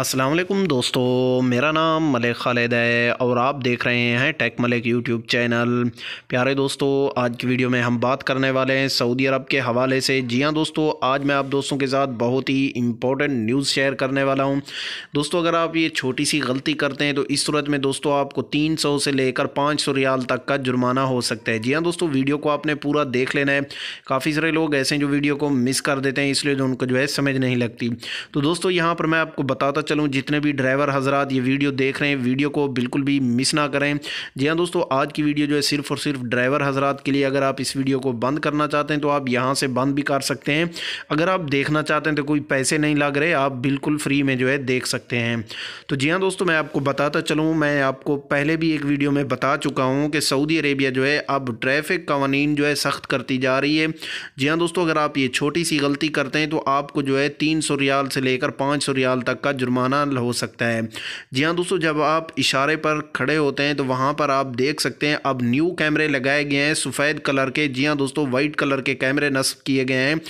असलकम दोस्तों मेरा नाम मलिक खालिद है और आप देख रहे हैं टेक मलिक यूट्यूब चैनल प्यारे दोस्तों आज की वीडियो में हम बात करने वाले हैं सऊदी अरब के हवाले से जी हाँ दोस्तों आज मैं आप दोस्तों के साथ बहुत ही इम्पोर्टेंट न्यूज़ शेयर करने वाला हूँ दोस्तों अगर आप ये छोटी सी गलती करते हैं तो इस सूरत में दोस्तों आपको तीन सौ से लेकर पाँच सौ रियाल तक का जुर्माना हो सकता है जी हाँ दोस्तों वीडियो को आपने पूरा देख लेना है काफ़ी सारे लोग ऐसे हैं जो वीडियो को मिस कर देते हैं इसलिए जो उनको जो है समझ नहीं लगती तो दोस्तों यहाँ पर मैं आपको बताता चलूँ जितने भी ड्राइवर हजरात ये वीडियो देख रहे हैं वीडियो को बिल्कुल भी मिस ना करें जी हाँ दोस्तों आज की वीडियो जो है सिर्फ और सिर्फ ड्राइवर हजरात के लिए अगर आप इस वीडियो को बंद करना चाहते हैं तो आप यहाँ से बंद भी कर सकते हैं अगर आप देखना चाहते हैं तो कोई पैसे नहीं लग रहे आप बिल्कुल फ्री में जो है देख सकते हैं तो जी हाँ दोस्तों मैं आपको बताता चलूँ मैं आपको पहले भी एक वीडियो में बता चुका हूँ कि सऊदी अरेबिया जो है अब ट्रैफिक कवानीन जो है सख्त करती जा रही है जी हाँ दोस्तों अगर आप ये छोटी सी गलती करते हैं तो आपको जो है तीन सौ रियाल से लेकर पाँच सौ रियाल तक का जुर्म जुर्माना हो सकता है जी हाँ दोस्तों जब आप इशारे पर खड़े होते हैं तो वहाँ पर आप देख सकते हैं अब न्यू कैमरे लगाए गए हैं सफ़ेद कलर के जी हाँ दोस्तों वाइट कलर के कैमरे नस्ब किए गए हैं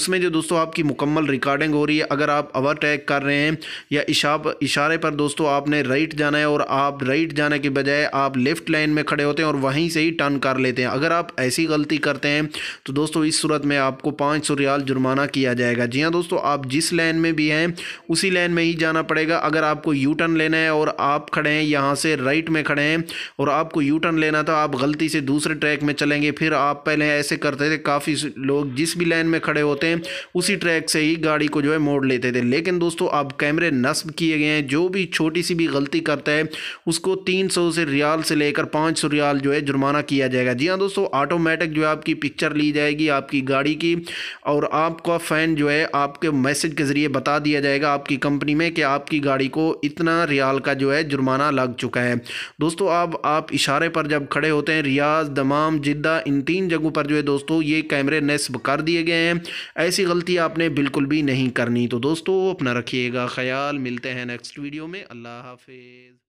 उसमें जो दोस्तों आपकी मुकम्मल रिकॉर्डिंग हो रही है अगर आप ओवरटेक कर रहे हैं या इशाप इशारे पर दोस्तों आपने राइट जाना है और आप राइट जाने के बजाय आप लेफ़्ट लाइन में खड़े होते हैं और वहीं से ही टर्न कर लेते हैं अगर आप ऐसी गलती करते हैं तो दोस्तों इस सूरत में आपको पाँच सौ रियाल जुर्माना किया जाएगा जी हाँ दोस्तों आप जिस लाइन में भी हैं उसी लाइन में ही जाना जाना पड़ेगा अगर आपको यू टर्न लेना है और आप खड़े हैं यहाँ से राइट में खड़े हैं और आपको यू टर्न लेना था आप गलती से दूसरे ट्रैक में चलेंगे फिर आप पहले ऐसे करते थे काफ़ी लोग जिस भी लाइन में खड़े होते हैं उसी ट्रैक से ही गाड़ी को जो है मोड़ लेते थे लेकिन दोस्तों आप कैमरे नस्ब किए गए हैं जो भी छोटी सी भी गलती करता है उसको तीन सौ से रियाल से लेकर पाँच सौ रियाल जो है जुर्माना किया जाएगा जी हाँ दोस्तों ऑटोमेटिक जो है आपकी पिक्चर ली जाएगी आपकी गाड़ी की और आपका फ़ैन जो है आपके मैसेज के ज़रिए बता दिया जाएगा आपकी कंपनी में कि कि आपकी गाड़ी को इतना रियाल का जो है जुर्माना लग चुका है दोस्तों अब आप इशारे पर जब खड़े होते हैं रियाज दमाम जिद्दा इन तीन जगहों पर जो है दोस्तों ये कैमरे नस्ब कर दिए गए हैं ऐसी गलती आपने बिल्कुल भी नहीं करनी तो दोस्तों अपना रखिएगा ख्याल मिलते हैं नेक्स्ट वीडियो में अल्लाह हाफिज़